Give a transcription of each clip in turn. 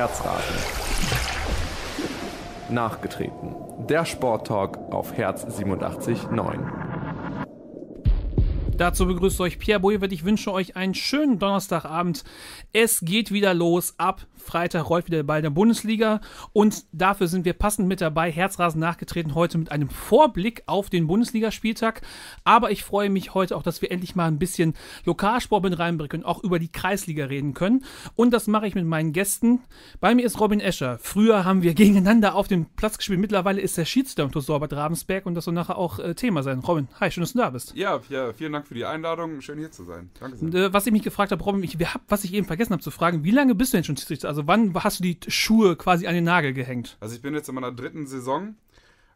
Herzrasen. Nachgetreten. Der Sporttalk auf Herz 87.9. Dazu begrüßt euch Pierre Boyewett. Ich wünsche euch einen schönen Donnerstagabend. Es geht wieder los ab Freitag rollt wieder bei der Bundesliga und dafür sind wir passend mit dabei. Herzrasen nachgetreten heute mit einem Vorblick auf den Bundesligaspieltag. Aber ich freue mich heute auch, dass wir endlich mal ein bisschen Lokalsport mit reinbringen und auch über die Kreisliga reden können. Und das mache ich mit meinen Gästen. Bei mir ist Robin Escher. Früher haben wir gegeneinander auf dem Platz gespielt. Mittlerweile ist der Schiedsrichter im Sorbert Ravensberg und das soll nachher auch äh, Thema sein. Robin, hi, schön, dass du da bist. Ja, ja, vielen Dank für die Einladung. Schön hier zu sein. Danke sehr. Äh, was ich mich gefragt habe, Robin, ich, was ich eben vergessen habe zu fragen, wie lange bist du denn schon Schiedsrichter? Also wann hast du die Schuhe quasi an den Nagel gehängt? Also ich bin jetzt in meiner dritten Saison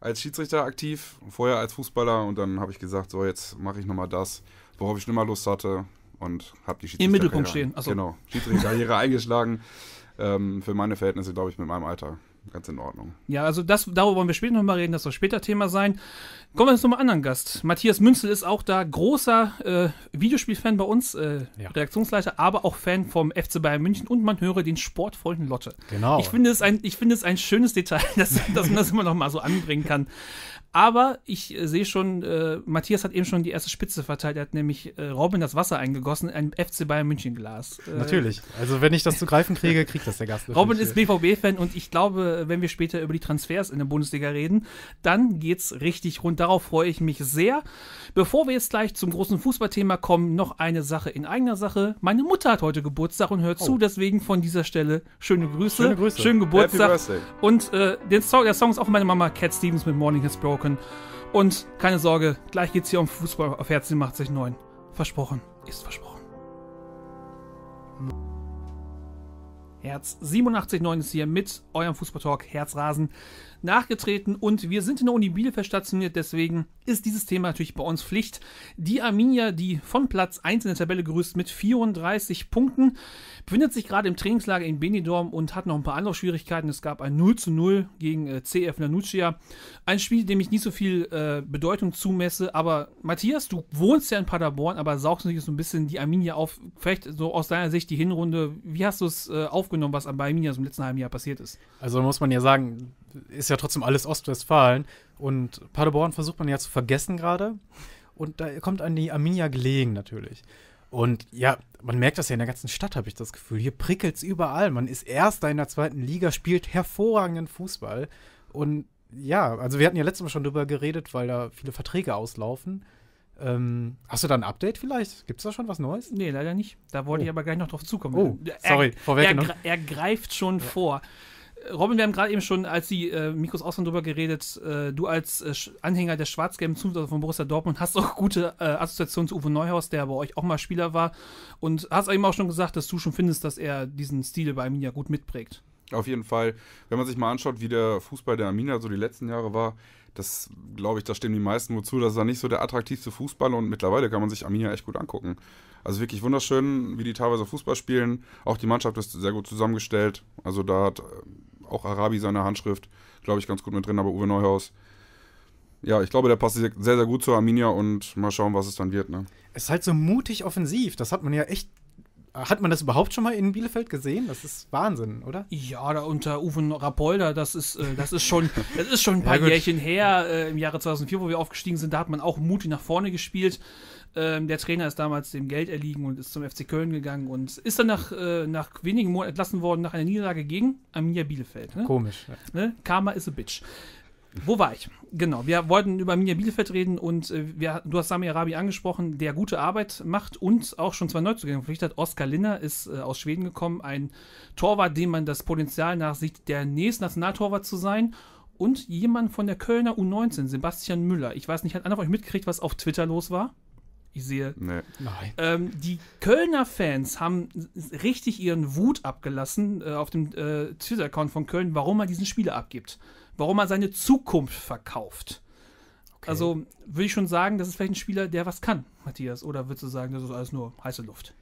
als Schiedsrichter aktiv, vorher als Fußballer und dann habe ich gesagt, so jetzt mache ich nochmal das, worauf ich immer Lust hatte und habe die Schiedsrichter. Im Mittelpunkt stehen, also Genau, Schiedsrichterkarriere eingeschlagen. Ähm, für meine Verhältnisse, glaube ich, mit meinem Alter ganz in Ordnung. Ja, also das, darüber wollen wir später nochmal reden, das soll später Thema sein. Kommen wir jetzt nochmal anderen Gast. Matthias Münzel ist auch da, großer äh, Videospielfan bei uns, äh, ja. Redaktionsleiter, aber auch Fan vom FC Bayern München und man höre den Sportfreunden Lotte. Genau. Ich finde es ein, ich finde es ein schönes Detail, dass, dass man das immer nochmal so anbringen kann. Aber ich äh, sehe schon, äh, Matthias hat eben schon die erste Spitze verteilt. Er hat nämlich äh, Robin das Wasser eingegossen, ein FC Bayern München Glas. Äh, Natürlich. Also wenn ich das zu greifen kriege, kriegt das der Gast. Robin ist BVB-Fan und ich glaube, wenn wir später über die Transfers in der Bundesliga reden, dann geht's richtig rund. Darauf freue ich mich sehr. Bevor wir jetzt gleich zum großen Fußballthema kommen, noch eine Sache in eigener Sache. Meine Mutter hat heute Geburtstag und hört oh. zu, deswegen von dieser Stelle schöne Grüße, schöne Grüße. schönen Geburtstag und äh, den Song, der Song ist auch meine Mama Cat Stevens mit Morning Has Broken gucken. Und keine Sorge, gleich geht's hier um Fußball auf Herz macht sich Versprochen, ist versprochen. Herz 87,9 ist hier mit eurem Fußballtalk Herzrasen nachgetreten und wir sind in der Uni Bielefeld stationiert, deswegen ist dieses Thema natürlich bei uns Pflicht. Die Arminia, die von Platz 1 in der Tabelle grüßt mit 34 Punkten, befindet sich gerade im Trainingslager in Benidorm und hat noch ein paar andere Schwierigkeiten. Es gab ein 0 zu 0 gegen äh, CF Nanuccia, ein Spiel, dem ich nicht so viel äh, Bedeutung zumesse, aber Matthias, du wohnst ja in Paderborn, aber saugst natürlich so ein bisschen die Arminia auf, vielleicht so aus deiner Sicht die Hinrunde, wie hast du es äh, aufgenommen, was bei Arminia so im letzten halben Jahr passiert ist? Also muss man ja sagen, ist ja trotzdem alles Ostwestfalen. Und Paderborn versucht man ja zu vergessen gerade. Und da kommt an die Arminia gelegen natürlich. Und ja, man merkt das ja in der ganzen Stadt, habe ich das Gefühl. Hier prickelt es überall. Man ist Erster in der zweiten Liga, spielt hervorragenden Fußball. Und ja, also wir hatten ja letztes Mal schon drüber geredet, weil da viele Verträge auslaufen. Ähm, hast du da ein Update vielleicht? Gibt es da schon was Neues? Nee, leider nicht. Da wollte oh. ich aber gleich noch drauf zukommen. Oh, sorry, vorweg. Er, er, er greift schon ja. vor. Robin, wir haben gerade eben schon, als die äh, Mikros aus drüber geredet, äh, du als äh, Anhänger der schwarz-gelben Zunft von Borussia Dortmund hast auch gute äh, Assoziationen zu Uwe Neuhaus, der bei euch auch mal Spieler war. Und hast eben auch schon gesagt, dass du schon findest, dass er diesen Stil bei Arminia gut mitprägt. Auf jeden Fall. Wenn man sich mal anschaut, wie der Fußball der Arminia so die letzten Jahre war, das glaube ich, da stimmen die meisten wohl zu. Das ist ja nicht so der attraktivste Fußball und mittlerweile kann man sich Arminia echt gut angucken. Also wirklich wunderschön, wie die teilweise Fußball spielen. Auch die Mannschaft ist sehr gut zusammengestellt. Also da hat äh, auch Arabi seine Handschrift, glaube ich, ganz gut mit drin, aber Uwe Neuhaus. Ja, ich glaube, der passt sehr, sehr gut zu Arminia und mal schauen, was es dann wird. Ne? Es ist halt so mutig offensiv. Das hat man ja echt hat man das überhaupt schon mal in Bielefeld gesehen? Das ist Wahnsinn, oder? Ja, da unter Uwe Rapolda, das ist, äh, das ist schon, das ist schon ein paar ja, Jährchen her, äh, im Jahre 2004, wo wir aufgestiegen sind, da hat man auch mutig nach vorne gespielt. Ähm, der Trainer ist damals dem Geld erliegen und ist zum FC Köln gegangen und ist dann nach, äh, nach wenigen Monaten entlassen worden nach einer Niederlage gegen Arminia Bielefeld. Ne? Komisch. Ja. Ne? Karma is a bitch. Wo war ich? Genau, wir wollten über Arminia Bielefeld reden und äh, wir, du hast Sami Arabi angesprochen, der gute Arbeit macht und auch schon zwei Neuzugänge verpflichtet hat. Oskar Linner ist äh, aus Schweden gekommen, ein Torwart, dem man das Potenzial nachsieht, der nächste Nationaltorwart zu sein und jemand von der Kölner U19, Sebastian Müller. Ich weiß nicht, hat einer von euch mitgekriegt, was auf Twitter los war? ich sehe. Nee. Nein. Ähm, die Kölner Fans haben richtig ihren Wut abgelassen äh, auf dem äh, Twitter-Account von Köln, warum er diesen Spieler abgibt. Warum er seine Zukunft verkauft. Okay. Also würde ich schon sagen, das ist vielleicht ein Spieler, der was kann, Matthias. Oder würdest du sagen, das ist alles nur heiße Luft?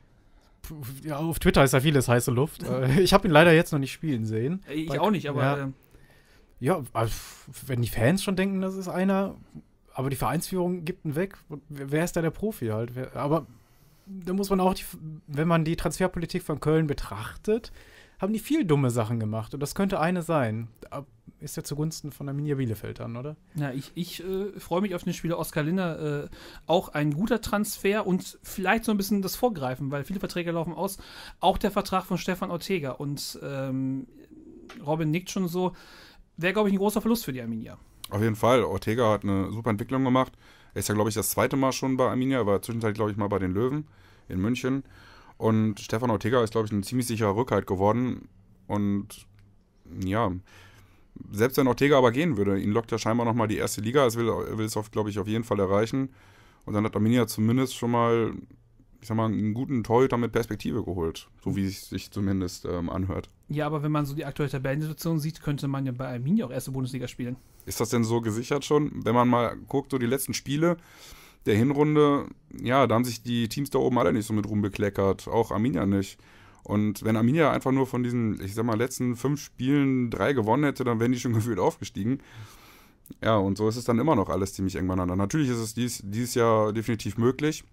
Ja, auf Twitter ist ja vieles heiße Luft. Äh, ich habe ihn leider jetzt noch nicht spielen sehen. Äh, ich auch nicht, aber. Ja. Äh, ja, also, wenn die Fans schon denken, das ist einer, aber die Vereinsführung gibt einen weg. Wer ist da der Profi halt? Aber da muss man auch, die, wenn man die Transferpolitik von Köln betrachtet, haben die viel dumme Sachen gemacht. Und das könnte eine sein. Ist ja zugunsten von Arminia Bielefeld dann, oder? Ja, ich, ich äh, freue mich auf den Spieler Oskar Linner. Äh, auch ein guter Transfer und vielleicht so ein bisschen das Vorgreifen, weil viele Verträge laufen aus. Auch der Vertrag von Stefan Ortega. Und ähm, Robin nickt schon so. Wäre, glaube ich, ein großer Verlust für die Arminia. Auf jeden Fall. Ortega hat eine super Entwicklung gemacht. Er ist ja, glaube ich, das zweite Mal schon bei Arminia. aber zwischenzeitlich, glaube ich, mal bei den Löwen in München. Und Stefan Ortega ist, glaube ich, ein ziemlich sicherer Rückhalt geworden. Und ja, selbst wenn Ortega aber gehen würde, ihn lockt ja scheinbar nochmal die erste Liga. Er will, er will es, glaube ich, auf jeden Fall erreichen. Und dann hat Arminia zumindest schon mal ich sag mal, einen guten Torhüter mit Perspektive geholt. So wie es sich zumindest ähm, anhört. Ja, aber wenn man so die aktuelle Tabellensituation sieht, könnte man ja bei Arminia auch erste Bundesliga spielen. Ist das denn so gesichert schon? Wenn man mal guckt, so die letzten Spiele der Hinrunde, ja, da haben sich die Teams da oben alle nicht so mit rumbekleckert. Auch Arminia nicht. Und wenn Arminia einfach nur von diesen, ich sag mal, letzten fünf Spielen drei gewonnen hätte, dann wären die schon gefühlt aufgestiegen. Ja, und so ist es dann immer noch alles ziemlich eng beieinander. Natürlich ist es dies, dieses Jahr definitiv möglich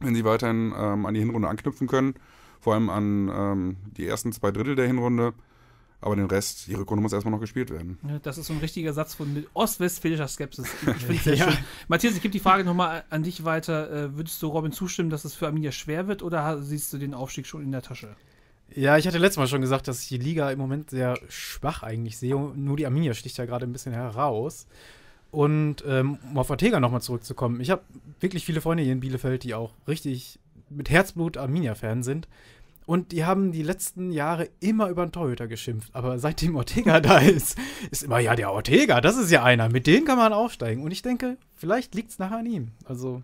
wenn sie weiterhin ähm, an die Hinrunde anknüpfen können. Vor allem an ähm, die ersten zwei Drittel der Hinrunde. Aber den Rest, die Rückrunde muss erstmal noch gespielt werden. das ist so ein richtiger Satz von ostwestfälischer Skepsis. Ich finde es sehr ja. schön. Matthias, ich gebe die Frage nochmal an dich weiter. Äh, würdest du Robin zustimmen, dass es für Arminia schwer wird oder siehst du den Aufstieg schon in der Tasche? Ja, ich hatte letztes Mal schon gesagt, dass ich die Liga im Moment sehr schwach eigentlich sehe. Nur die Arminia sticht ja gerade ein bisschen heraus. Und ähm, um auf Ortega nochmal zurückzukommen, ich habe wirklich viele Freunde hier in Bielefeld, die auch richtig mit Herzblut Arminia-Fan sind. Und die haben die letzten Jahre immer über den Torhüter geschimpft. Aber seitdem Ortega da ist, ist immer, ja, der Ortega, das ist ja einer. Mit dem kann man aufsteigen. Und ich denke, vielleicht liegt es nachher an ihm. Also,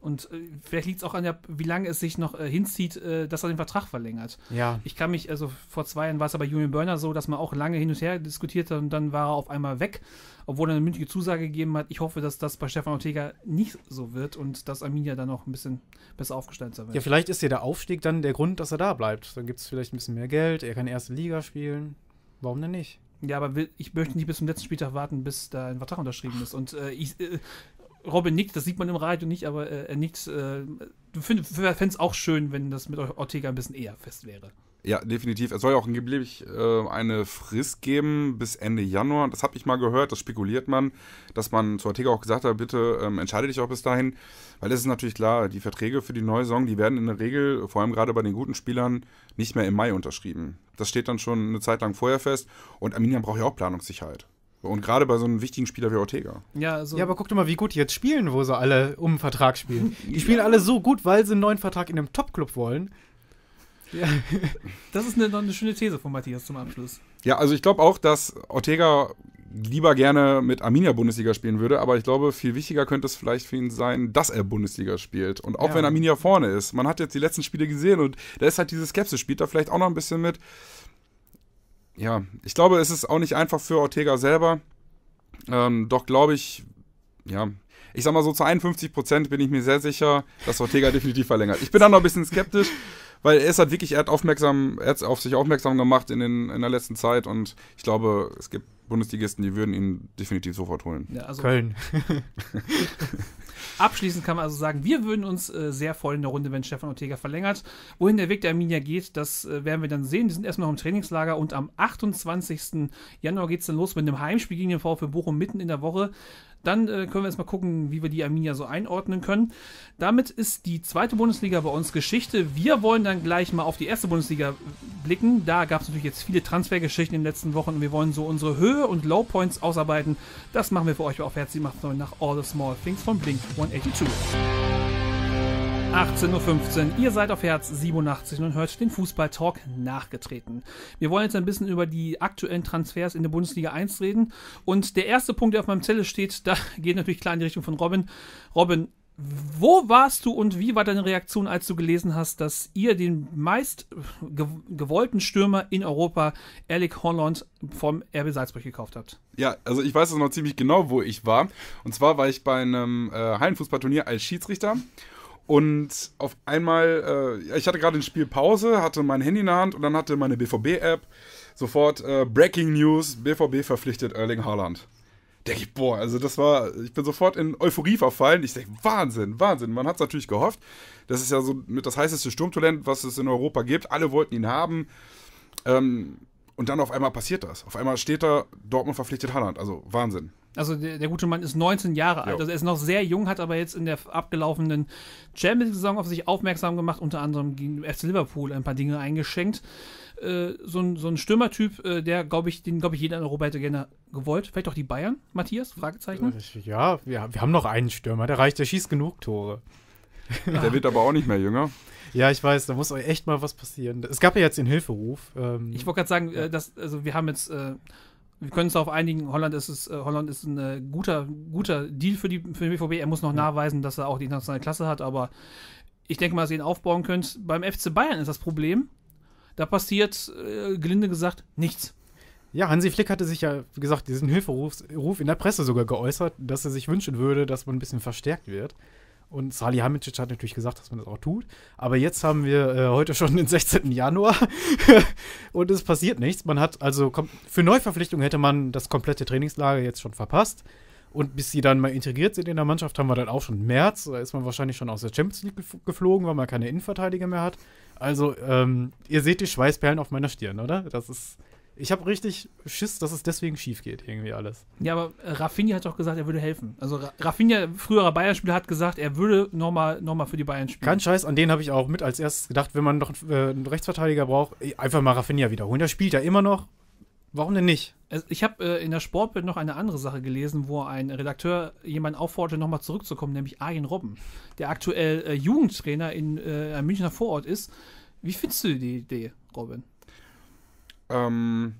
und äh, vielleicht liegt es auch an der, wie lange es sich noch äh, hinzieht, äh, dass er den Vertrag verlängert. Ja. Ich kann mich, also vor zwei Jahren war es ja bei Julian Börner so, dass man auch lange hin und her diskutiert hat und dann war er auf einmal weg, obwohl er eine mündliche Zusage gegeben hat. Ich hoffe, dass das bei Stefan Ortega nicht so wird und dass Arminia dann noch ein bisschen besser aufgestellt sein wird. Ja, vielleicht ist ja der Aufstieg dann der Grund, dass er da bleibt. Dann gibt es vielleicht ein bisschen mehr Geld, er kann erste Liga spielen. Warum denn nicht? Ja, aber ich möchte nicht bis zum letzten Spieltag warten, bis da ein Vertrag unterschrieben ist. Und äh, ich, äh, Robin nickt, das sieht man im Radio nicht, aber äh, er nickt. Äh, du fändest es auch schön, wenn das mit Ortega ein bisschen eher fest wäre. Ja, definitiv. Es soll ja auch angeblich äh, eine Frist geben bis Ende Januar. Das habe ich mal gehört, das spekuliert man, dass man zu Ortega auch gesagt hat, bitte ähm, entscheide dich auch bis dahin. Weil es ist natürlich klar, die Verträge für die neue Saison, die werden in der Regel, vor allem gerade bei den guten Spielern, nicht mehr im Mai unterschrieben. Das steht dann schon eine Zeit lang vorher fest und Arminia braucht ja auch Planungssicherheit. Und gerade bei so einem wichtigen Spieler wie Ortega. Ja, also ja, aber guck doch mal, wie gut die jetzt spielen, wo sie alle um einen Vertrag spielen. Die spielen ja. alle so gut, weil sie einen neuen Vertrag in einem Top-Club wollen. Ja. Das ist eine, eine schöne These von Matthias zum Abschluss. Ja, also ich glaube auch, dass Ortega lieber gerne mit Arminia Bundesliga spielen würde, aber ich glaube, viel wichtiger könnte es vielleicht für ihn sein, dass er Bundesliga spielt. Und auch ja. wenn Arminia vorne ist, man hat jetzt die letzten Spiele gesehen und da ist halt diese Skepsis, spielt da vielleicht auch noch ein bisschen mit ja, ich glaube, es ist auch nicht einfach für Ortega selber. Ähm, doch glaube ich, ja, ich sag mal so zu 51 Prozent bin ich mir sehr sicher, dass Ortega definitiv verlängert. Ich bin da noch ein bisschen skeptisch. weil er ist halt wirklich, er hat aufmerksam, er hat auf sich aufmerksam gemacht in, den, in der letzten Zeit und ich glaube, es gibt Bundesligisten, die würden ihn definitiv sofort holen. Ja, also Köln. Abschließend kann man also sagen, wir würden uns äh, sehr freuen in der Runde, wenn Stefan Ortega verlängert. Wohin der Weg der Arminia geht, das äh, werden wir dann sehen. Die sind erstmal noch im Trainingslager und am 28. Januar geht es dann los mit einem Heimspiel gegen den VfB Bochum mitten in der Woche. Dann äh, können wir jetzt mal gucken, wie wir die Arminia so einordnen können. Damit ist die zweite Bundesliga bei uns Geschichte. Wir wollen dann gleich mal auf die erste Bundesliga äh, blicken. Da gab es natürlich jetzt viele Transfergeschichten in den letzten Wochen und wir wollen so unsere Höhe und Low Points ausarbeiten. Das machen wir für euch auf Herz. Sie macht neu nach All the Small Things von Blink 182. 18.15 Uhr, ihr seid auf Herz 87 und hört den Fußball-Talk nachgetreten. Wir wollen jetzt ein bisschen über die aktuellen Transfers in der Bundesliga 1 reden. Und der erste Punkt, der auf meinem Zettel steht, da geht natürlich klar in die Richtung von Robin. Robin, wo warst du und wie war deine Reaktion, als du gelesen hast, dass ihr den meist gewollten Stürmer in Europa, Alec Holland, vom RB Salzburg gekauft habt? Ja, also ich weiß es noch ziemlich genau, wo ich war. Und zwar war ich bei einem äh, Hallenfußballturnier als Schiedsrichter. Und auf einmal, äh, ich hatte gerade ein Spiel Pause, hatte mein Handy in der Hand und dann hatte meine BVB-App sofort äh, Breaking News, BVB verpflichtet Erling Haaland. Denke ich, boah, also das war, ich bin sofort in Euphorie verfallen. Ich denke, Wahnsinn, Wahnsinn. Man hat es natürlich gehofft. Das ist ja so mit das heißeste Sturmtalent, was es in Europa gibt. Alle wollten ihn haben. Ähm, und dann auf einmal passiert das. Auf einmal steht da, Dortmund verpflichtet Haaland. Also Wahnsinn. Also der, der gute Mann ist 19 Jahre alt. Jo. Also er ist noch sehr jung, hat aber jetzt in der abgelaufenen Champions saison auf sich aufmerksam gemacht, unter anderem gegen FC Liverpool ein paar Dinge eingeschenkt. Äh, so, ein, so ein Stürmertyp, äh, der, glaube ich, den, glaube ich, jeder in Europa hätte gerne gewollt. Vielleicht auch die Bayern, Matthias? Fragezeichen. Ja, wir, wir haben noch einen Stürmer, der reicht, der schießt genug Tore. Der wird aber auch nicht mehr jünger. Ja, ich weiß, da muss euch echt mal was passieren. Es gab ja jetzt den Hilferuf. Ähm, ich wollte gerade sagen, äh, ja. dass, also wir haben jetzt äh, wir können uns darauf einigen, Holland ist, es, äh, Holland ist ein äh, guter, guter Deal für, die, für den BVB. Er muss noch ja. nachweisen, dass er auch die internationale Klasse hat, aber ich denke mal, dass ihr ihn aufbauen könnt. Beim FC Bayern ist das Problem. Da passiert, äh, gelinde gesagt, nichts. Ja, Hansi Flick hatte sich ja, wie gesagt, diesen Hilferuf in der Presse sogar geäußert, dass er sich wünschen würde, dass man ein bisschen verstärkt wird. Und Sali Hamicic hat natürlich gesagt, dass man das auch tut. Aber jetzt haben wir äh, heute schon den 16. Januar und es passiert nichts. Man hat also für Neuverpflichtungen hätte man das komplette Trainingslager jetzt schon verpasst. Und bis sie dann mal integriert sind in der Mannschaft, haben wir dann auch schon März. Da ist man wahrscheinlich schon aus der Champions League geflogen, weil man keine Innenverteidiger mehr hat. Also, ähm, ihr seht die Schweißperlen auf meiner Stirn, oder? Das ist ich habe richtig Schiss, dass es deswegen schief geht, irgendwie alles. Ja, aber äh, Rafinha hat doch gesagt, er würde helfen. Also Rafinha, früherer Bayern-Spieler, hat gesagt, er würde nochmal noch mal für die Bayern spielen. Kein Scheiß, an den habe ich auch mit als erstes gedacht, wenn man noch äh, einen Rechtsverteidiger braucht, einfach mal Rafinha wiederholen. Der spielt ja immer noch. Warum denn nicht? Also ich habe äh, in der Sportbild noch eine andere Sache gelesen, wo ein Redakteur jemanden aufforderte, nochmal zurückzukommen, nämlich Arjen Robben, der aktuell äh, Jugendtrainer in äh, einem Münchner Vorort ist. Wie findest du die Idee, Robin? Ähm,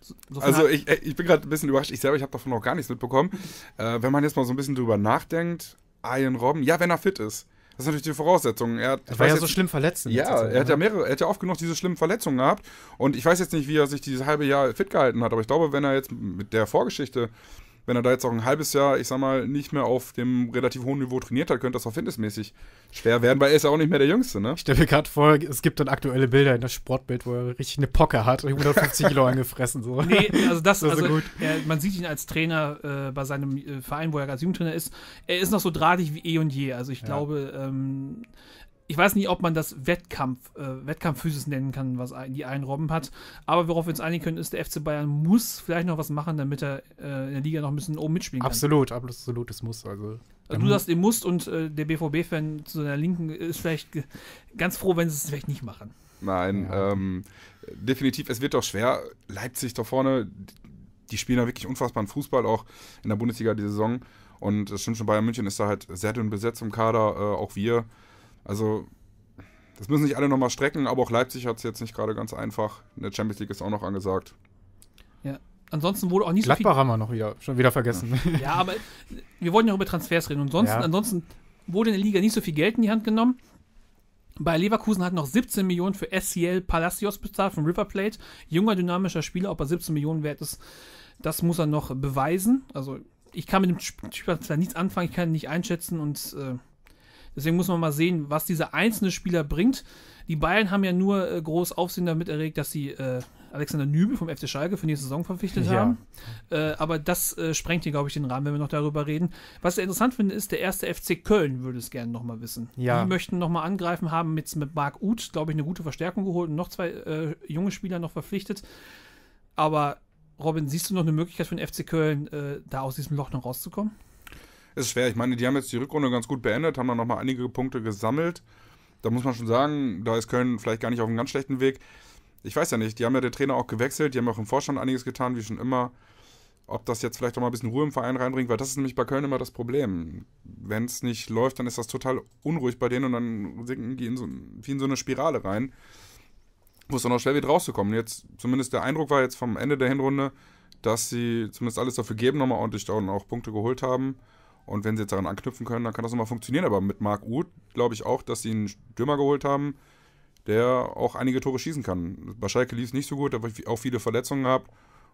so, so also ich, ich bin gerade ein bisschen überrascht. Ich selber, ich habe davon noch gar nichts mitbekommen. äh, wenn man jetzt mal so ein bisschen drüber nachdenkt, Ian Robben, ja, wenn er fit ist. Das ist natürlich die Voraussetzung. Er, hat, war ja jetzt, so schlimm verletzt. Ja, er hat ja ne? mehrere, er hat ja oft genug diese schlimmen Verletzungen gehabt. Und ich weiß jetzt nicht, wie er sich dieses halbe Jahr fit gehalten hat, aber ich glaube, wenn er jetzt mit der Vorgeschichte wenn er da jetzt auch ein halbes Jahr, ich sag mal, nicht mehr auf dem relativ hohen Niveau trainiert hat, könnte das auch fitnessmäßig schwer werden, weil er ist ja auch nicht mehr der Jüngste, ne? Ich stelle mir gerade vor, es gibt dann aktuelle Bilder in das Sportbild, wo er richtig eine Pocke hat und 150 Kilo angefressen. So. Nee, also das, das also, gut. Er, man sieht ihn als Trainer äh, bei seinem äh, Verein, wo er als Jugendtrainer ist. Er ist noch so drahtig wie eh und je. Also ich ja. glaube, ähm, ich weiß nicht, ob man das Wettkampf, äh, Wettkampfphysis nennen kann, was die einen Robben hat. Aber worauf wir uns einigen können, ist, der FC Bayern muss vielleicht noch was machen, damit er äh, in der Liga noch ein bisschen oben mitspielen kann. Absolut, absolutes Muss. Also, also du sagst, ihr musst und äh, der BVB-Fan zu seiner Linken ist vielleicht ganz froh, wenn sie es vielleicht nicht machen. Nein, ja. ähm, definitiv, es wird doch schwer. Leipzig da vorne, die spielen da wirklich unfassbaren Fußball, auch in der Bundesliga die Saison. Und das stimmt schon, Bayern München ist da halt sehr dünn besetzt im Kader, äh, auch wir also, das müssen sich alle nochmal strecken, aber auch Leipzig hat es jetzt nicht gerade ganz einfach. In der Champions League ist auch noch angesagt. Ja, ansonsten wurde auch nicht Gladbach so viel haben wir noch wieder, schon wieder vergessen. Ja. ja, aber wir wollten ja über Transfers reden. Und ansonsten, ja. ansonsten wurde in der Liga nicht so viel Geld in die Hand genommen. Bei Leverkusen hat noch 17 Millionen für SCL Palacios bezahlt von River Plate. Junger, dynamischer Spieler, ob er 17 Millionen wert ist, das muss er noch beweisen. Also ich kann mit dem Spieler nichts anfangen, ich kann ihn nicht einschätzen und äh, Deswegen muss man mal sehen, was dieser einzelne Spieler bringt. Die Bayern haben ja nur äh, groß Aufsehen damit erregt, dass sie äh, Alexander Nübel vom FC Schalke für die Saison verpflichtet ja. haben. Äh, aber das äh, sprengt hier, glaube ich, den Rahmen, wenn wir noch darüber reden. Was ich interessant finde, ist, der erste FC Köln würde es gerne nochmal wissen. Ja. Die möchten nochmal angreifen, haben mit, mit Marc Uth, glaube ich, eine gute Verstärkung geholt und noch zwei äh, junge Spieler noch verpflichtet. Aber Robin, siehst du noch eine Möglichkeit für den FC Köln, äh, da aus diesem Loch noch rauszukommen? ist schwer. Ich meine, die haben jetzt die Rückrunde ganz gut beendet, haben dann nochmal einige Punkte gesammelt. Da muss man schon sagen, da ist Köln vielleicht gar nicht auf einem ganz schlechten Weg. Ich weiß ja nicht, die haben ja den Trainer auch gewechselt, die haben auch im Vorstand einiges getan, wie schon immer. Ob das jetzt vielleicht auch mal ein bisschen Ruhe im Verein reinbringt, weil das ist nämlich bei Köln immer das Problem. Wenn es nicht läuft, dann ist das total unruhig bei denen und dann sinken die in so, in so eine Spirale rein, wo es dann auch schwer wird rauszukommen. Jetzt, zumindest der Eindruck war jetzt vom Ende der Hinrunde, dass sie zumindest alles dafür geben, nochmal ordentlich da und auch Punkte geholt haben. Und wenn sie jetzt daran anknüpfen können, dann kann das nochmal funktionieren. Aber mit Marc Uth glaube ich auch, dass sie einen Stürmer geholt haben, der auch einige Tore schießen kann. Bei Schalke lief es nicht so gut, da habe ich auch viele Verletzungen gehabt.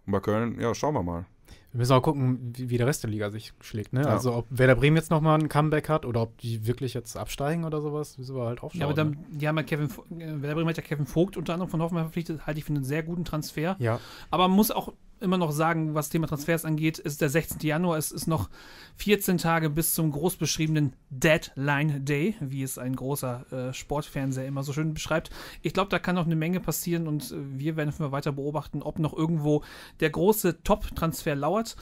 Und bei Köln, ja, schauen wir mal. Wir müssen auch gucken, wie der Rest der Liga sich schlägt. Ne? Ja. Also, ob Werder Bremen jetzt nochmal ein Comeback hat oder ob die wirklich jetzt absteigen oder sowas, müssen wir halt aufschauen. Ja, aber dann, ne? die haben ja Kevin, äh, Werder Bremen hat ja Kevin Vogt unter anderem von Hoffenheim verpflichtet, halte ich für einen sehr guten Transfer. Ja. Aber man muss auch immer noch sagen, was Thema Transfers angeht, ist der 16. Januar. Es ist noch 14 Tage bis zum groß beschriebenen Deadline Day, wie es ein großer äh, Sportfernseher immer so schön beschreibt. Ich glaube, da kann noch eine Menge passieren und äh, wir werden weiter beobachten, ob noch irgendwo der große Top-Transfer lauert.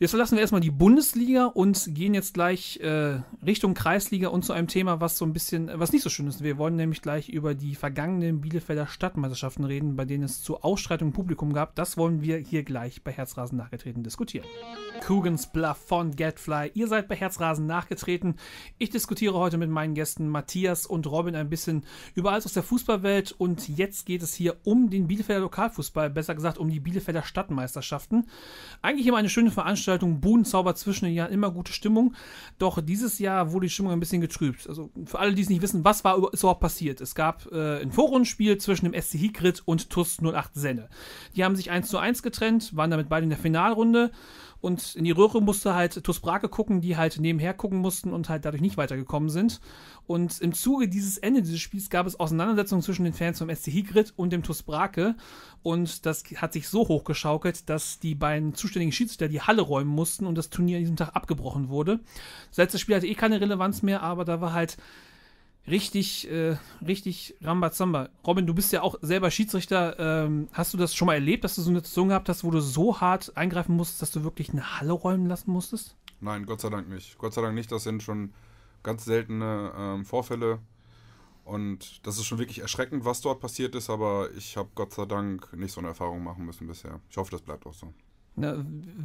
Jetzt verlassen wir erstmal die Bundesliga und gehen jetzt gleich äh, Richtung Kreisliga und zu einem Thema, was so ein bisschen, äh, was nicht so schön ist. Wir wollen nämlich gleich über die vergangenen Bielefelder Stadtmeisterschaften reden, bei denen es zur Ausstreitung Publikum gab. Das wollen wir hier gleich bei Herzrasen nachgetreten diskutieren. Kugens Bluff von Getfly, ihr seid bei Herzrasen nachgetreten. Ich diskutiere heute mit meinen Gästen Matthias und Robin ein bisschen über alles aus der Fußballwelt und jetzt geht es hier um den Bielefelder Lokalfußball, besser gesagt um die Bielefelder Stadtmeisterschaften. Eigentlich immer eine schöne Veranstaltung Veranstaltungen, Bodenzauber zwischen den Jahren immer gute Stimmung. Doch dieses Jahr wurde die Stimmung ein bisschen getrübt. Also für alle, die es nicht wissen, was war ist überhaupt passiert? Es gab äh, ein Vorrundenspiel zwischen dem SC Hikrit und TUS 08 Senne. Die haben sich 1 zu 1 getrennt, waren damit beide in der Finalrunde. Und in die Röhre musste halt TuS Brake gucken, die halt nebenher gucken mussten und halt dadurch nicht weitergekommen sind. Und im Zuge dieses Ende dieses Spiels gab es Auseinandersetzungen zwischen den Fans vom SC Higrid und dem TuS Brake. Und das hat sich so hochgeschaukelt, dass die beiden zuständigen Schiedsrichter die Halle räumen mussten und das Turnier an diesem Tag abgebrochen wurde. Das letzte Spiel hatte eh keine Relevanz mehr, aber da war halt richtig, äh, richtig Rambazamba. Robin, du bist ja auch selber Schiedsrichter. Ähm, hast du das schon mal erlebt, dass du so eine Situation gehabt hast, wo du so hart eingreifen musstest, dass du wirklich eine Halle räumen lassen musstest? Nein, Gott sei Dank nicht. Gott sei Dank nicht. Das sind schon ganz seltene ähm, Vorfälle. Und das ist schon wirklich erschreckend, was dort passiert ist, aber ich habe Gott sei Dank nicht so eine Erfahrung machen müssen bisher. Ich hoffe, das bleibt auch so. Na,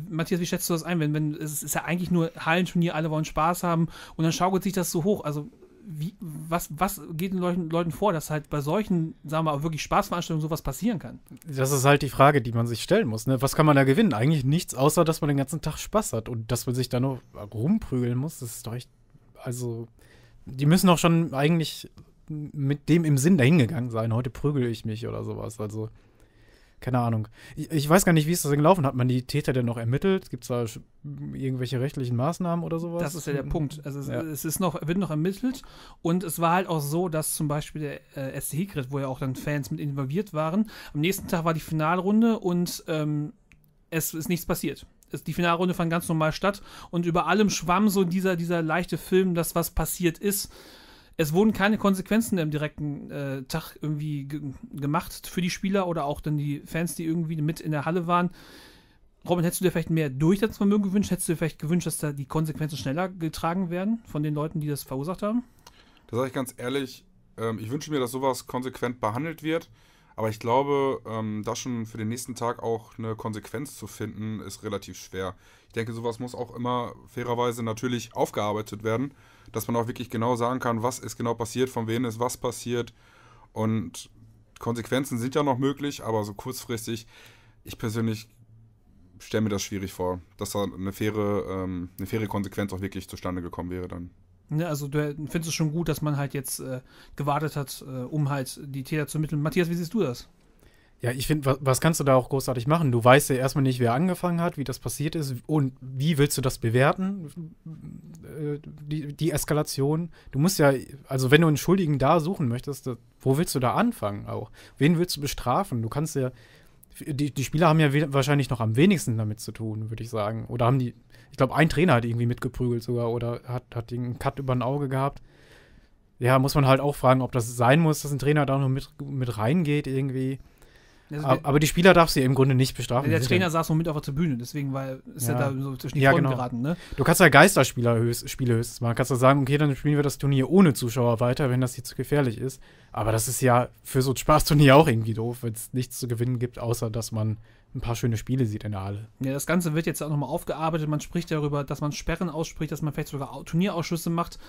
Matthias, wie schätzt du das ein? Wenn, wenn, es ist ja eigentlich nur Hallenturnier, alle wollen Spaß haben und dann schaukelt sich das so hoch. Also wie, was, was geht den Leuten, Leuten vor, dass halt bei solchen, sagen wir mal, wirklich Spaßveranstaltungen sowas passieren kann? Das ist halt die Frage, die man sich stellen muss. Ne? Was kann man da gewinnen? Eigentlich nichts, außer dass man den ganzen Tag Spaß hat und dass man sich da nur rumprügeln muss. Das ist doch echt, also, die müssen auch schon eigentlich mit dem im Sinn dahingegangen sein. Heute prügele ich mich oder sowas. Also, keine Ahnung. Ich, ich, weiß gar nicht, wie ist das gelaufen hat. Man die Täter denn noch ermittelt? Gibt es da irgendwelche rechtlichen Maßnahmen oder sowas? Das ist ja der Punkt. Also es, ja. es, ist noch, wird noch ermittelt und es war halt auch so, dass zum Beispiel der äh, SC Hikret, wo ja auch dann Fans mit involviert waren, am nächsten Tag war die Finalrunde und ähm, es ist nichts passiert die Finalrunde fand ganz normal statt und über allem schwamm so dieser, dieser leichte Film, dass was passiert ist es wurden keine Konsequenzen im direkten äh, Tag irgendwie gemacht für die Spieler oder auch dann die Fans, die irgendwie mit in der Halle waren. Robin, hättest du dir vielleicht mehr Durchsatzvermögen gewünscht? Hättest du dir vielleicht gewünscht, dass da die Konsequenzen schneller getragen werden von den Leuten, die das verursacht haben? Da sage ich ganz ehrlich, ähm, ich wünsche mir, dass sowas konsequent behandelt wird. Aber ich glaube, ähm, da schon für den nächsten Tag auch eine Konsequenz zu finden, ist relativ schwer. Ich denke, sowas muss auch immer fairerweise natürlich aufgearbeitet werden dass man auch wirklich genau sagen kann, was ist genau passiert, von wem ist was passiert. Und Konsequenzen sind ja noch möglich, aber so kurzfristig, ich persönlich stelle mir das schwierig vor, dass da eine faire, ähm, eine faire Konsequenz auch wirklich zustande gekommen wäre dann. Ja, also du findest es schon gut, dass man halt jetzt äh, gewartet hat, äh, um halt die Täter zu ermitteln. Matthias, wie siehst du das? Ja, ich finde, was, was, kannst du da auch großartig machen? Du weißt ja erstmal nicht, wer angefangen hat, wie das passiert ist und wie willst du das bewerten, äh, die, die, Eskalation. Du musst ja, also wenn du einen Schuldigen da suchen möchtest, wo willst du da anfangen auch? Wen willst du bestrafen? Du kannst ja, die, die Spieler haben ja wahrscheinlich noch am wenigsten damit zu tun, würde ich sagen. Oder haben die, ich glaube, ein Trainer hat irgendwie mitgeprügelt sogar oder hat, hat einen Cut über ein Auge gehabt. Ja, muss man halt auch fragen, ob das sein muss, dass ein Trainer da noch mit, mit reingeht irgendwie also aber, die Spieler darfst du ja im Grunde nicht bestrafen. Der Trainer saß nur mit auf der Tribüne, deswegen war, ist ja. er da so zwischen die ja, genau. geraten. Ne? Du kannst ja Geisterspieler höchst, Spiele höchstens machen. kannst du sagen, okay, dann spielen wir das Turnier ohne Zuschauer weiter, wenn das hier zu gefährlich ist. Aber das ist ja für so ein Spaßturnier auch irgendwie doof, wenn es nichts zu gewinnen gibt, außer dass man ein paar schöne Spiele sieht in der Halle. Ja, das Ganze wird jetzt auch nochmal aufgearbeitet. Man spricht darüber, dass man Sperren ausspricht, dass man vielleicht sogar Turnierausschüsse macht.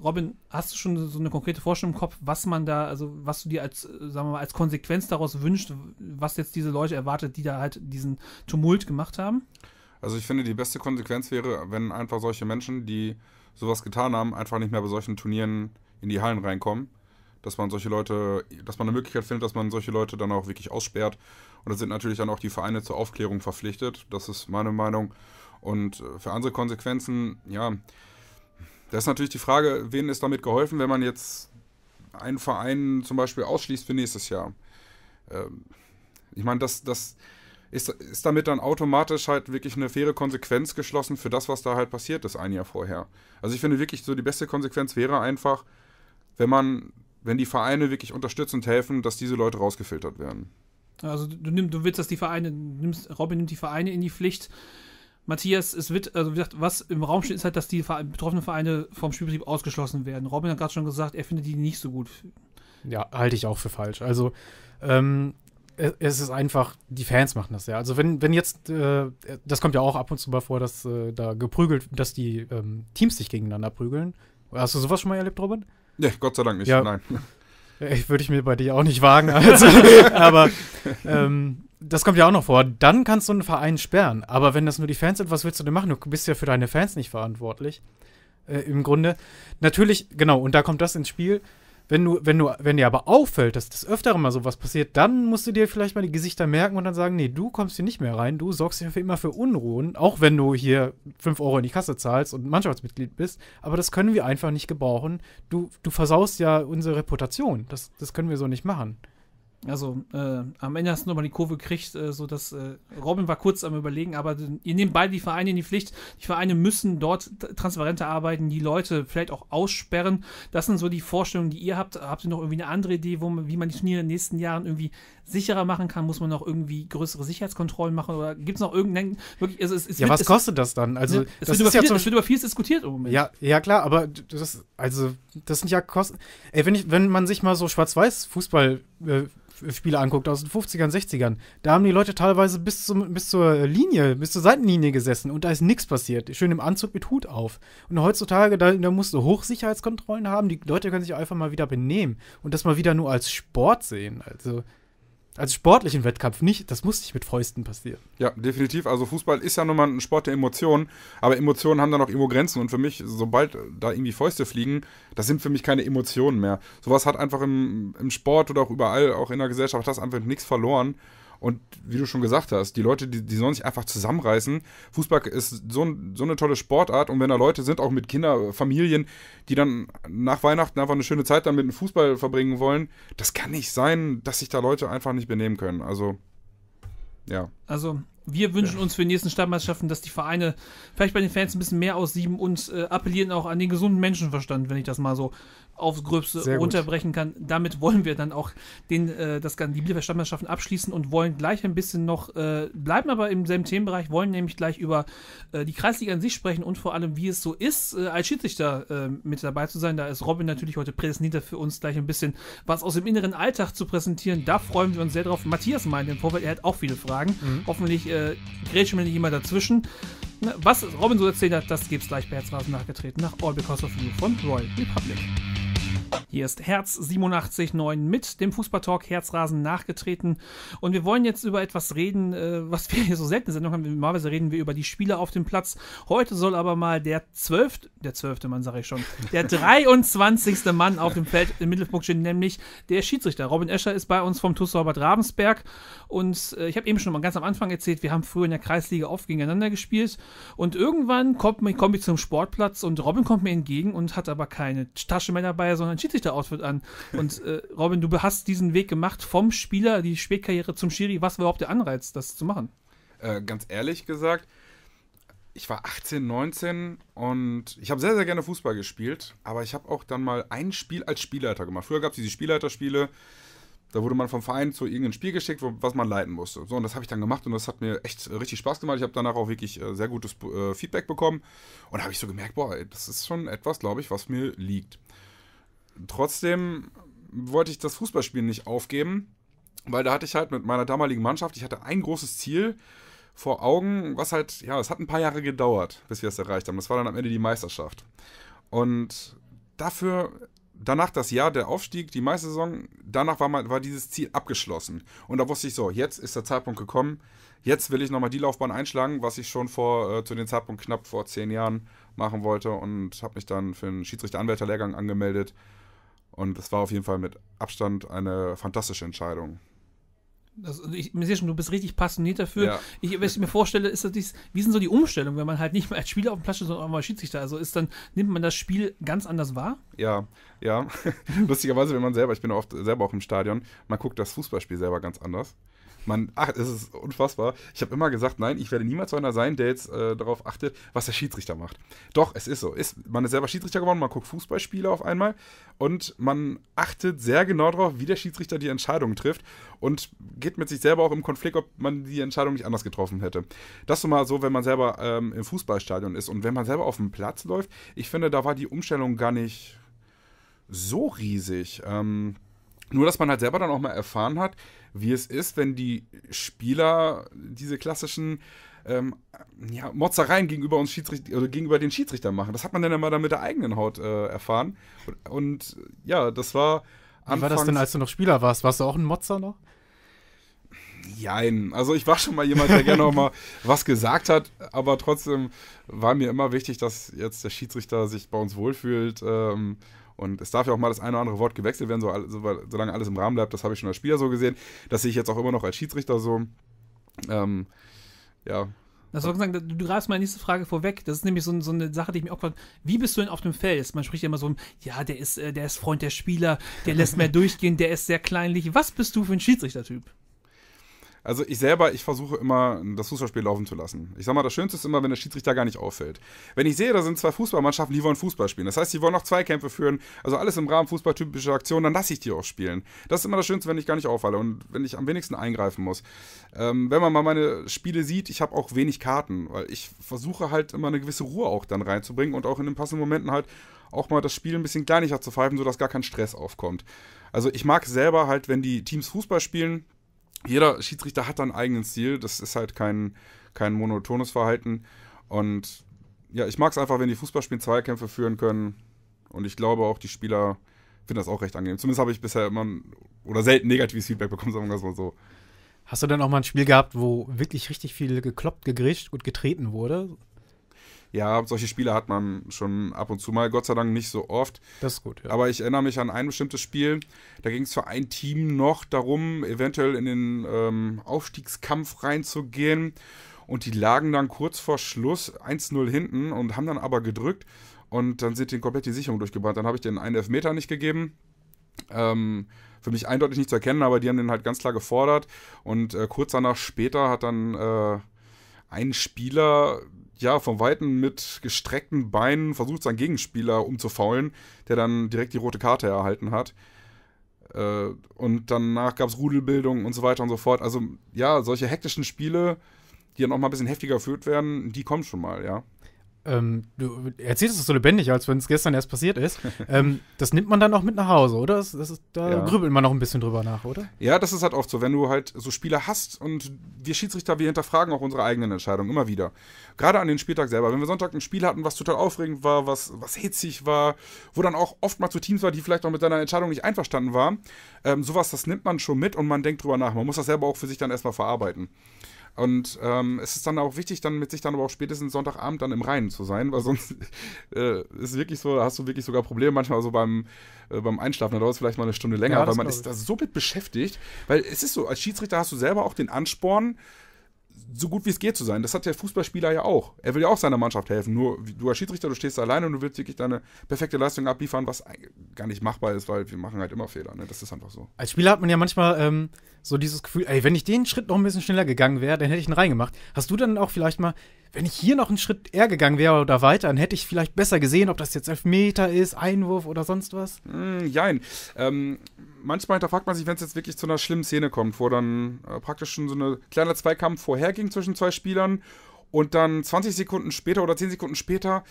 Robin, hast du schon so eine konkrete Vorstellung im Kopf, was man da, also was du dir als, äh, sagen wir mal, als Konsequenz daraus wünscht, was jetzt diese Leute erwartet, die da halt diesen Tumult gemacht haben? Also ich finde, die beste Konsequenz wäre, wenn einfach solche Menschen, die sowas getan haben, einfach nicht mehr bei solchen Turnieren in die Hallen reinkommen. Dass man solche Leute, dass man eine Möglichkeit findet, dass man solche Leute dann auch wirklich aussperrt. Und da sind natürlich dann auch die Vereine zur Aufklärung verpflichtet. Das ist meine Meinung. Und äh, für andere Konsequenzen, ja, das ist natürlich die Frage, wen ist damit geholfen, wenn man jetzt einen Verein zum Beispiel ausschließt für nächstes Jahr. Ähm, ich meine, das, das ist, ist damit dann automatisch halt wirklich eine faire Konsequenz geschlossen für das, was da halt passiert ist ein Jahr vorher. Also ich finde wirklich so, die beste Konsequenz wäre einfach, wenn man, wenn die Vereine wirklich unterstützend helfen, dass diese Leute rausgefiltert werden. Also du nimmst, du willst, dass die Vereine, nimmst, Robin nimmt die Vereine in die Pflicht, Matthias, es wird, also wie gesagt, was im Raum steht, ist halt, dass die betroffenen Vereine vom Spielbetrieb ausgeschlossen werden. Robin hat gerade schon gesagt, er findet die nicht so gut. Ja, halte ich auch für falsch. Also, ähm, e-, es ist einfach, die Fans machen das ja. Also wenn, wenn jetzt, äh, das kommt ja auch ab und zu mal vor, dass äh, da geprügelt, dass die ähm, Teams sich gegeneinander prügeln. Hast du sowas schon mal erlebt, Robin? Nee, Gott sei Dank nicht, ja. nein. Ich, äh, würde ich mir bei dir auch nicht wagen, also, aber ähm, das kommt ja auch noch vor. Dann kannst du einen Verein sperren. Aber wenn das nur die Fans sind, was willst du denn machen? Du bist ja für deine Fans nicht verantwortlich. Äh, Im Grunde. Natürlich, genau, und da kommt das ins Spiel. Wenn du, wenn du, wenn dir aber auffällt, dass das öfter mal sowas passiert, dann musst du dir vielleicht mal die Gesichter merken und dann sagen, nee, du kommst hier nicht mehr rein, du sorgst hier für immer für Unruhen, auch wenn du hier 5 Euro in die Kasse zahlst und Mannschaftsmitglied bist, aber das können wir einfach nicht gebrauchen. Du, du versaust ja unsere Reputation. Das, das können wir so nicht machen. Also äh, am Ende hast du nochmal die Kurve gekriegt, äh, so dass äh, Robin war kurz am überlegen, aber ihr nehmt beide die Vereine in die Pflicht. Die Vereine müssen dort transparenter arbeiten, die Leute vielleicht auch aussperren. Das sind so die Vorstellungen, die ihr habt. Habt ihr noch irgendwie eine andere Idee, wo, wie man die Turniere in den nächsten Jahren irgendwie sicherer machen kann, muss man noch irgendwie größere Sicherheitskontrollen machen oder gibt es noch irgendeinen wirklich, also es, es Ja, wird, was es, kostet das dann? Also es, das wird ist ja viel, es wird über vieles diskutiert im Moment. Ja, ja klar, aber das also das sind ja Kosten. Ey, wenn ich wenn man sich mal so schwarz-weiß Fußball äh, Spiele anguckt aus den 50ern, 60ern, da haben die Leute teilweise bis, zum, bis zur Linie, bis zur Seitenlinie gesessen und da ist nichts passiert. Schön im Anzug mit Hut auf. Und heutzutage, da, da musst du Hochsicherheitskontrollen haben, die Leute können sich einfach mal wieder benehmen und das mal wieder nur als Sport sehen. Also. Also sportlichen Wettkampf nicht, das muss nicht mit Fäusten passieren. Ja, definitiv. Also Fußball ist ja nun mal ein Sport der Emotionen, aber Emotionen haben dann auch irgendwo Grenzen und für mich, sobald da irgendwie Fäuste fliegen, das sind für mich keine Emotionen mehr. Sowas hat einfach im, im Sport oder auch überall, auch in der Gesellschaft, das einfach nichts verloren. Und wie du schon gesagt hast, die Leute, die, die sollen sich einfach zusammenreißen. Fußball ist so, so eine tolle Sportart und wenn da Leute sind, auch mit Kindern, Familien, die dann nach Weihnachten einfach eine schöne Zeit dann mit dem Fußball verbringen wollen, das kann nicht sein, dass sich da Leute einfach nicht benehmen können. Also, ja. Also, wir wünschen ja. uns für die nächsten Stadtmeisterschaften, dass die Vereine vielleicht bei den Fans ein bisschen mehr aussieben und äh, appellieren auch an den gesunden Menschenverstand, wenn ich das mal so aufs Gröbste Sehr runterbrechen gut. kann. Damit wollen wir dann auch den, äh, das die Bielefeld Stadtmeisterschaften abschließen und wollen gleich ein bisschen noch, äh, bleiben aber im selben Themenbereich, wollen nämlich gleich über äh, die Kreisliga an sich sprechen und vor allem, wie es so ist, äh, als Schiedsrichter äh, mit dabei zu sein. Da ist Robin natürlich heute präsentierter für uns gleich ein bisschen was aus dem inneren Alltag zu präsentieren. Da freuen wir uns sehr drauf. Matthias meint im Vorfeld, er hat auch viele Fragen. Mhm. Hoffentlich äh, grätsche mir nicht immer dazwischen. Ne, was Robin so erzählt hat, das gibt es gleich bei Herzrasen nachgetreten nach All Because of You von Royal Republic. Hier ist Herz 87.9 mit dem Fußballtalk Herzrasen nachgetreten. Und wir wollen jetzt über etwas reden, äh, was wir hier so selten in Sendung haben. Normalerweise reden wir über die Spieler auf dem Platz. Heute soll aber mal der zwölfte, der zwölfte Mann sage ich schon, der 23. Mann auf dem Feld im Mittelpunkt stehen, nämlich der Schiedsrichter. Robin Escher ist bei uns vom TuS Robert Ravensberg. Und äh, ich habe eben schon mal ganz am Anfang erzählt, wir haben früher in der Kreisliga oft gegeneinander gespielt. Und irgendwann komme komm ich zum Sportplatz und Robin kommt mir entgegen und hat aber keine Tasche mehr dabei, sondern Schiedsrichter Schiedsrichter-Outfit an. Und äh, Robin, du hast diesen Weg gemacht vom Spieler, die Spätkarriere zum Schiri. Was war überhaupt der Anreiz, das zu machen? Äh, ganz ehrlich gesagt, ich war 18, 19 und ich habe sehr, sehr gerne Fußball gespielt, aber ich habe auch dann mal ein Spiel als Spielleiter gemacht. Früher gab es diese Spielleiterspiele, da wurde man vom Verein zu irgendeinem Spiel geschickt, was man leiten musste. So, und das habe ich dann gemacht und das hat mir echt richtig Spaß gemacht. Ich habe danach auch wirklich äh, sehr gutes äh, Feedback bekommen und da habe ich so gemerkt, boah, das ist schon etwas, glaube ich, was mir liegt trotzdem wollte ich das Fußballspielen nicht aufgeben, weil da hatte ich halt mit meiner damaligen Mannschaft, ich hatte ein großes Ziel vor Augen, was halt, ja, es hat ein paar Jahre gedauert, bis wir es erreicht haben. Das war dann am Ende die Meisterschaft. Und dafür, danach das Jahr der Aufstieg, die Meistersaison, danach war, mal, war dieses Ziel abgeschlossen. Und da wusste ich so, jetzt ist der Zeitpunkt gekommen, jetzt will ich nochmal die Laufbahn einschlagen, was ich schon vor, äh, zu dem Zeitpunkt knapp vor zehn Jahren machen wollte und habe mich dann für einen schiedsrichter lehrgang angemeldet und es war auf jeden Fall mit Abstand eine fantastische Entscheidung. Also ich, ich sehe schon, du bist richtig passioniert dafür. Ja. Ich, wenn ich mir vorstelle, ist das wie sind so die Umstellungen, wenn man halt nicht mehr als Spieler auf dem Platz steht, sondern auch mal Schiedsrichter? Also ist dann, nimmt man das Spiel ganz anders wahr? Ja, ja. Lustigerweise, wenn man selber, ich bin oft selber auch im Stadion, man guckt das Fußballspiel selber ganz anders man, ach, es ist unfassbar. Ich habe immer gesagt, nein, ich werde niemals so einer sein, der jetzt äh, darauf achtet, was der Schiedsrichter macht. Doch, es ist so. Ist, man ist selber Schiedsrichter geworden, man guckt Fußballspiele auf einmal und man achtet sehr genau darauf, wie der Schiedsrichter die Entscheidung trifft und geht mit sich selber auch im Konflikt, ob man die Entscheidung nicht anders getroffen hätte. Das ist so mal so, wenn man selber ähm, im Fußballstadion ist und wenn man selber auf dem Platz läuft. Ich finde, da war die Umstellung gar nicht so riesig. Ähm, nur, dass man halt selber dann auch mal erfahren hat, wie es ist, wenn die Spieler diese klassischen ähm, ja, Motzereien gegenüber uns Schiedsrichter, oder gegenüber den Schiedsrichtern machen. Das hat man dann immer dann mit der eigenen Haut äh, erfahren. Und, und, ja, das war. wie war das denn, als du noch Spieler warst? Warst du auch ein Motzer noch? Jein. Also ich war schon mal jemand, der gerne auch mal was gesagt hat, aber trotzdem war mir immer wichtig, dass jetzt der Schiedsrichter sich bei uns wohlfühlt. Ähm, und es darf ja auch mal das eine oder andere Wort gewechselt werden, so, so, solange alles im Rahmen bleibt. Das habe ich schon als Spieler so gesehen. Das sehe ich jetzt auch immer noch als Schiedsrichter so. Ähm, ja. Das war gesagt, du greifst meine nächste Frage vorweg. Das ist nämlich so, so eine Sache, die ich mir auch frage. Wie bist du denn auf dem Feld? Man spricht ja immer so, ja, der ist, äh, der ist Freund der Spieler, der lässt mehr durchgehen, der ist sehr kleinlich. Was bist du für ein Schiedsrichtertyp? Also ich selber, ich versuche immer, das Fußballspiel laufen zu lassen. Ich sag mal, das Schönste ist immer, wenn der Schiedsrichter gar nicht auffällt. Wenn ich sehe, da sind zwei Fußballmannschaften, die wollen Fußball spielen. Das heißt, die wollen noch Zweikämpfe führen. Also alles im Rahmen fußballtypischer Aktionen, dann lasse ich die auch spielen. Das ist immer das Schönste, wenn ich gar nicht auffalle und wenn ich am wenigsten eingreifen muss. Ähm, wenn man mal meine Spiele sieht, ich habe auch wenig Karten, weil ich versuche halt immer eine gewisse Ruhe auch dann reinzubringen und auch in den passenden Momenten halt auch mal das Spiel ein bisschen kleinlicher zu pfeifen, sodass gar kein Stress aufkommt. Also ich mag selber halt, wenn die Teams Fußball spielen, jeder Schiedsrichter hat einen eigenen Stil. Das ist halt kein, kein monotones Verhalten. Und ja, ich mag es einfach, wenn die Fußballspieler Zweikämpfe führen können. Und ich glaube auch, die Spieler finden das auch recht angenehm. Zumindest habe ich bisher immer oder selten negatives Feedback bekommen, sagen wir das mal so. Hast du denn auch mal ein Spiel gehabt, wo wirklich richtig viel gekloppt, gegrischt und getreten wurde? ja, solche Spiele hat man schon ab und zu mal, Gott sei Dank nicht so oft. Das ist gut, ja. Aber ich erinnere mich an ein bestimmtes Spiel, da ging es für ein Team noch darum, eventuell in den ähm, Aufstiegskampf reinzugehen. Und die lagen dann kurz vor Schluss 1-0 hinten und haben dann aber gedrückt. Und dann sind denen komplett die Sicherung durchgebrannt. Dann habe ich den einen Elfmeter nicht gegeben. Ähm, für mich eindeutig nicht zu erkennen, aber die haben den halt ganz klar gefordert. Und äh, kurz danach später hat dann äh, ein Spieler ja, vom Weiten mit gestreckten Beinen versucht, seinen Gegenspieler umzufaulen, der dann direkt die rote Karte erhalten hat. Äh, und danach gab es Rudelbildung und so weiter und so fort. Also, ja, solche hektischen Spiele, die dann auch mal ein bisschen heftiger geführt werden, die kommen schon mal, ja ähm, du erzählst es so lebendig, als wenn es gestern erst passiert ist. ähm, das nimmt man dann auch mit nach Hause, oder? Das, das ist, da ja. grübelt man noch ein bisschen drüber nach, oder? Ja, das ist halt oft so, wenn du halt so Spiele hast und wir Schiedsrichter, wir hinterfragen auch unsere eigenen Entscheidungen immer wieder. Gerade an den Spieltag selber. Wenn wir Sonntag ein Spiel hatten, was total aufregend war, was, was hitzig war, wo dann auch oft mal zu Teams war, die vielleicht auch mit deiner Entscheidung nicht einverstanden waren, ähm, sowas, das nimmt man schon mit und man denkt drüber nach. Man muss das selber auch für sich dann erstmal verarbeiten. Und ähm, es ist dann auch wichtig, dann mit sich dann aber auch spätestens Sonntagabend dann im Reinen zu sein, weil sonst äh, ist wirklich so, hast du wirklich sogar Probleme manchmal so beim, äh, beim Einschlafen, da dauert es vielleicht mal eine Stunde länger, ja, weil man ist da so mit beschäftigt, weil es ist so, als Schiedsrichter hast du selber auch den Ansporn, so gut wie es geht zu sein. Das hat der Fußballspieler ja auch. Er will ja auch seiner Mannschaft helfen. Nur du als Schiedsrichter, du stehst alleine und du willst wirklich deine perfekte Leistung abliefern, was gar nicht machbar ist, weil wir machen halt immer Fehler. Ne? Das ist einfach so. Als Spieler hat man ja manchmal ähm, so dieses Gefühl, ey, wenn ich den Schritt noch ein bisschen schneller gegangen wäre, dann hätte ich ihn reingemacht. Hast du dann auch vielleicht mal, wenn ich hier noch einen Schritt eher gegangen wäre oder weiter, dann hätte ich vielleicht besser gesehen, ob das jetzt Elfmeter ist, Einwurf oder sonst was? Mm, jein. Ähm, manchmal hinterfragt man sich, wenn es jetzt wirklich zu einer schlimmen Szene kommt, wo dann äh, praktisch schon so ein kleiner Zweikampf vorherging zwischen zwei Spielern und dann 20 Sekunden später oder 10 Sekunden später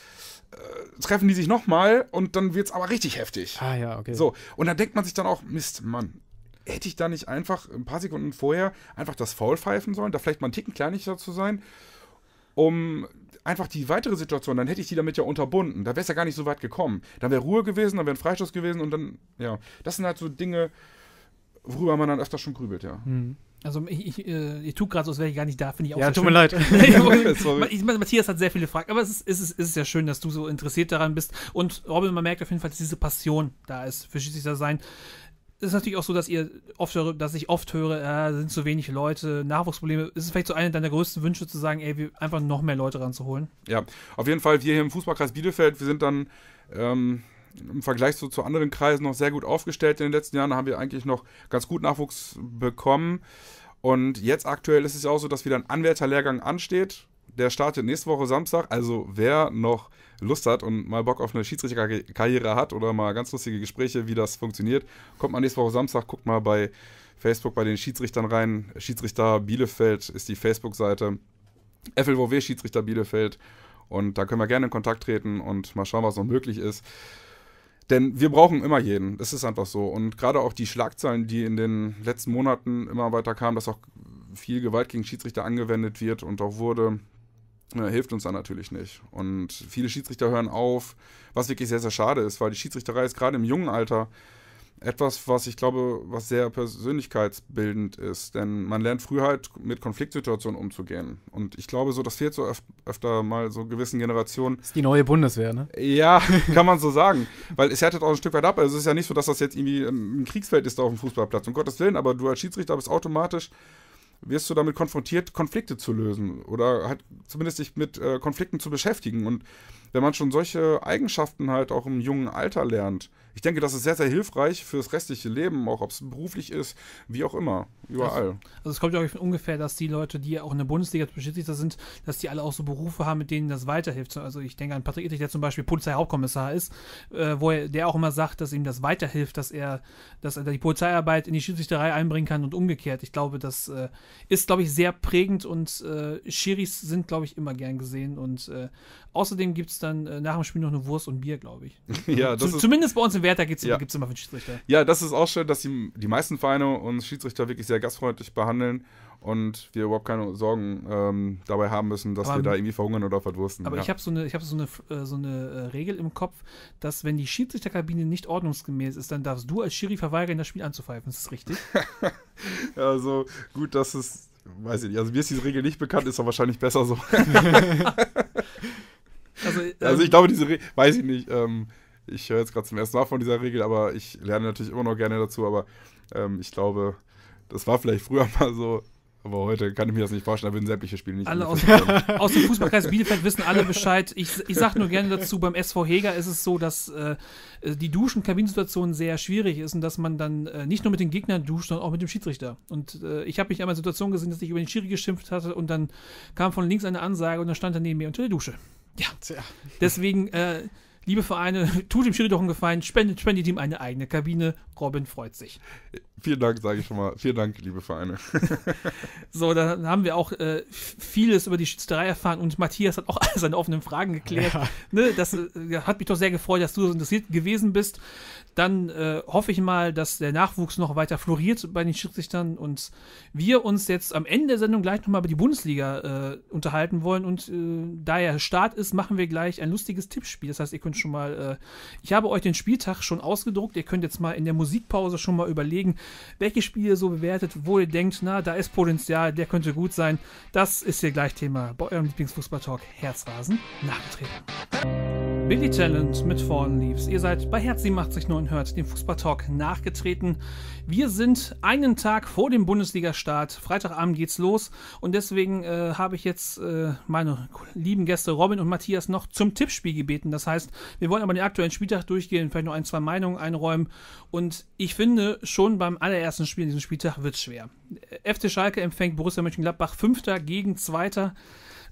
äh, treffen die sich nochmal und dann wird es aber richtig heftig. Ah ja, okay. So, und dann denkt man sich dann auch, Mist, Mann, hätte ich da nicht einfach ein paar Sekunden vorher einfach das Foul pfeifen sollen, da vielleicht mal einen Ticken kleinlicher zu sein, um einfach die weitere Situation, dann hätte ich die damit ja unterbunden. Da wäre es ja gar nicht so weit gekommen. Dann wäre Ruhe gewesen, dann wäre ein Freistoß gewesen und dann, ja. Das sind halt so Dinge, worüber man dann öfters schon grübelt, ja. Mhm. Also ich, ich, äh, ich tue gerade so, als wäre ich gar nicht da, finde ich auch Ja, tut schön. mir leid. Matthias hat sehr viele Fragen, aber es ist, es, ist, es ist ja schön, dass du so interessiert daran bist. Und Robin, man merkt auf jeden Fall, dass diese Passion da ist für Schiedsrichter sein ist natürlich auch so, dass ihr oft höre, dass ich oft höre, äh, sind zu wenig Leute, Nachwuchsprobleme. Ist es vielleicht so einer deiner größten Wünsche zu sagen, ey, wir, einfach noch mehr Leute ranzuholen? Ja, auf jeden Fall, wir hier im Fußballkreis Bielefeld, wir sind dann ähm, im Vergleich so zu anderen Kreisen noch sehr gut aufgestellt in den letzten Jahren. Da haben wir eigentlich noch ganz gut Nachwuchs bekommen. Und jetzt aktuell ist es auch so, dass wieder ein Anwärterlehrgang ansteht. Der startet nächste Woche Samstag. Also wer noch Lust hat und mal Bock auf eine Schiedsrichterkarriere hat oder mal ganz lustige Gespräche, wie das funktioniert, kommt mal nächste Woche Samstag, guckt mal bei Facebook bei den Schiedsrichtern rein. Schiedsrichter Bielefeld ist die Facebook-Seite. FLWW Schiedsrichter Bielefeld. Und da können wir gerne in Kontakt treten und mal schauen, was noch möglich ist. Denn wir brauchen immer jeden. Das ist einfach so. Und gerade auch die Schlagzeilen, die in den letzten Monaten immer weiter kamen, dass auch viel Gewalt gegen Schiedsrichter angewendet wird und auch wurde, Ne, hilft uns dann natürlich nicht. Und viele Schiedsrichter hören auf, was wirklich sehr, sehr schade ist, weil die Schiedsrichterei ist gerade im jungen Alter etwas, was ich glaube, was sehr persönlichkeitsbildend ist. Denn man lernt früh halt mit Konfliktsituationen umzugehen. Und ich glaube so, das fehlt so öf öfter mal so gewissen Generationen. Das ist die neue Bundeswehr, ne? Ja, kann man so sagen. Weil es härtet auch ein Stück weit ab. Also es ist ja nicht so, dass das jetzt irgendwie ähm, ein Kriegsfeld ist da auf dem Fußballplatz, um Gottes Willen. Aber du als Schiedsrichter bist automatisch wirst du damit konfrontiert, Konflikte zu lösen oder halt zumindest dich mit äh, Konflikten zu beschäftigen. Und wenn man schon solche Eigenschaften halt auch im jungen Alter lernt, ich denke, das ist sehr, sehr hilfreich fürs restliche Leben, auch ob es beruflich ist, wie auch immer, überall. Also, also es kommt ja auch von ungefähr, dass die Leute, die auch in der Bundesliga Beschäftigter sind, dass die alle auch so Berufe haben, mit denen das weiterhilft. Also ich denke an Patrick Ittrich, der zum Beispiel Polizeihauptkommissar ist, äh, wo er, der auch immer sagt, dass ihm das weiterhilft, dass er, dass er die Polizeiarbeit in die Schiedsrichterei einbringen kann und umgekehrt. Ich glaube, das äh, ist, glaube ich, sehr prägend und äh, Schiris sind, glaube ich, immer gern gesehen und äh, außerdem gibt es dann äh, nach dem Spiel noch eine Wurst und Bier, glaube ich. ja, also, das Zu, ist, zumindest bei uns im Werther gibt es ja. immer für den Schiedsrichter. Ja, das ist auch schön, dass die, die meisten Vereine uns Schiedsrichter wirklich sehr gastfreundlich behandeln und wir überhaupt keine Sorgen ähm, dabei haben müssen, dass aber, wir da irgendwie verhungern oder verdursten. Aber ja. ich habe so eine, ich hab so eine, äh, so eine äh, Regel im Kopf, dass wenn die Schiedsrichterkabine nicht ordnungsgemäß ist, dann darfst du als Schiri verweigern, das Spiel anzupfeifen. Das ist richtig. also gut, dass es, weiß ich nicht, also mir ist diese Regel nicht bekannt, ist aber wahrscheinlich besser so. also ich glaube, diese Re weiß ich nicht. Ähm, ich höre jetzt gerade zum ersten Mal von dieser Regel, aber ich lerne natürlich immer noch gerne dazu. Aber ähm, ich glaube, das war vielleicht früher mal so. Aber heute kann ich mir das nicht vorstellen, da würden sämtliche Spiele nicht. Alle aus, äh, aus, dem Fußballkreis Bielefeld wissen alle Bescheid. Ich, ich sage nur gerne dazu, beim SV Heger ist es so, dass äh, äh die Duschen-Kabinsituation sehr schwierig ist und dass man dann äh, nicht nur mit den Gegnern duscht, sondern auch mit dem Schiedsrichter. Und äh, ich habe mich einmal in Situation gesehen, dass ich über den Schiri geschimpft hatte und dann kam von links eine Ansage und dann stand er neben mir unter der Dusche. Ja. Deswegen, äh, Liebe Vereine, tut dem Schiri doch einen Gefallen, spendet, spendet ihm eine eigene Kabine. Robin freut sich. Vielen Dank, sage ich schon mal. Vielen Dank, liebe Vereine. so, dann haben wir auch äh, vieles über die Schützerei erfahren und Matthias hat auch alle seine offenen Fragen geklärt. Ja. Ne, das äh, hat mich doch sehr gefreut, dass du so interessiert gewesen bist. Dann äh, hoffe ich mal, dass der Nachwuchs noch weiter floriert bei den Schiedsrichtern und wir uns jetzt am Ende der Sendung gleich nochmal über die Bundesliga äh, unterhalten wollen. Und äh, da ja Start ist, machen wir gleich ein lustiges Tippspiel. Das heißt, ihr könnt könnt schon mal, äh, ich habe euch den Spieltag schon ausgedruckt. Ihr könnt jetzt mal in der Musikpause schon mal überlegen, welche Spiele so bewertet, wo ihr denkt, na, da ist Potenzial, der könnte gut sein. Das ist hier gleich Thema bei eurem Lieblingsfußballtalk Herzrasen nachgetreten. Billy Talent mit Fallen Leaves. Ihr seid bei Herz 87.9 hört den Fußballtalk nachgetreten. Wir sind einen Tag vor dem Bundesliga-Start. Freitagabend geht's los und deswegen äh, habe ich jetzt äh, meine lieben Gäste Robin und Matthias noch zum Tippspiel gebeten. Das heißt, wir wollen aber den aktuellen Spieltag durchgehen, vielleicht noch ein, zwei Meinungen einräumen und ich finde schon beim allerersten Spiel in diesem Spieltag wird's schwer. Äh, FC Schalke empfängt Borussia Mönchengladbach Fünfter gegen Zweiter.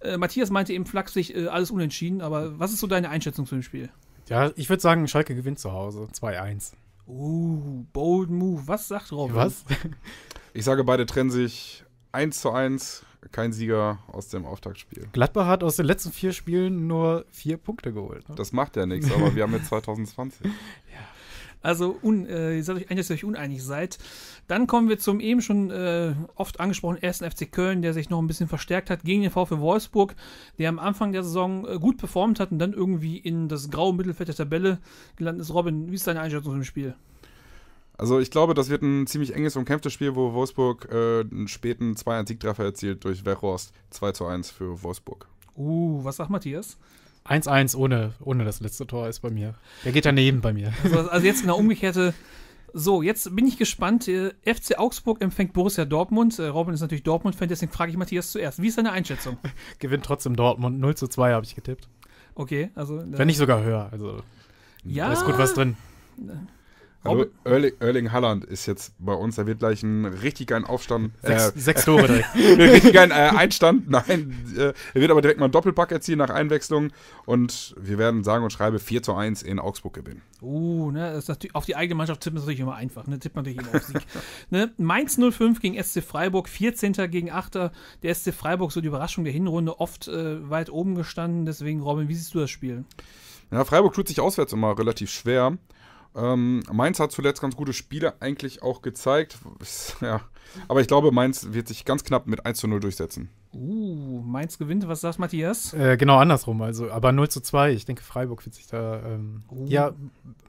Äh, Matthias meinte eben flachsig, äh, alles unentschieden, aber was ist so deine Einschätzung zu dem Spiel? Ja, ich würde sagen, Schalke gewinnt zu Hause 2-1. Uh, bold move. Was sagt Robin? Was? ich sage, beide trennen sich 1 zu 1. Kein Sieger aus dem Auftaktspiel. Gladbach hat aus den letzten vier Spielen nur vier Punkte geholt. Ne? Das macht ja nichts, aber wir haben jetzt 2020. ja also un, äh, seid euch eigentlich, dass ihr euch uneinig seid. Dann kommen wir zum eben schon äh, oft angesprochenen ersten FC Köln, der sich noch ein bisschen verstärkt hat gegen den VfL Wolfsburg, der am Anfang der Saison äh, gut performt hat und dann irgendwie in das graue Mittelfeld der Tabelle gelandet ist. Robin, wie ist deine Einschätzung zum Spiel? Also ich glaube, das wird ein ziemlich enges, und kämpftes Spiel, wo Wolfsburg äh, einen späten 2-1-Siegtreffer erzielt durch Wechhorst. 2-1 für Wolfsburg. Uh, was sagt Matthias? 1-1 ohne, ohne das letzte Tor ist bei mir. Der geht daneben bei mir. Also, also jetzt eine genau umgekehrte. So, jetzt bin ich gespannt. Äh, FC Augsburg empfängt Borussia Dortmund. Äh, Robin ist natürlich Dortmund-Fan, deswegen frage ich Matthias zuerst. Wie ist deine Einschätzung? Gewinnt trotzdem Dortmund. 0 zu 2 habe ich getippt. Okay, also. Wenn äh, nicht sogar höher. Also. Ja. Da ist gut was drin. Ja. Also Robin Erling, Erling Haaland ist jetzt bei uns. Er wird gleich einen richtig geilen Aufstand. Sechs, äh, sechs Tore direkt. einen richtig geilen äh, Einstand. Nein, äh, er wird aber direkt mal einen Doppelpack erzielen nach Einwechslung. Und wir werden sagen und schreibe 4 zu 1 in Augsburg gewinnen. Uh, ne, auf die eigene Mannschaft tippt man natürlich immer einfach. Ne, tippt man natürlich immer auf Sieg. ne, Mainz 05 gegen SC Freiburg, 14. gegen 8. Der SC Freiburg, so die Überraschung der Hinrunde, oft äh, weit oben gestanden. Deswegen, Robin, wie siehst du das Spiel? Ja, Freiburg tut sich auswärts immer relativ schwer. Ähm, Mainz hat zuletzt ganz gute Spiele eigentlich auch gezeigt. Ja. Aber ich glaube, Mainz wird sich ganz knapp mit 1 zu 0 durchsetzen. Uh, Mainz gewinnt, was sagst du, Matthias? Äh, genau andersrum, also, aber 0 zu 2. Ich denke, Freiburg wird sich da. Ähm, uh. Ja,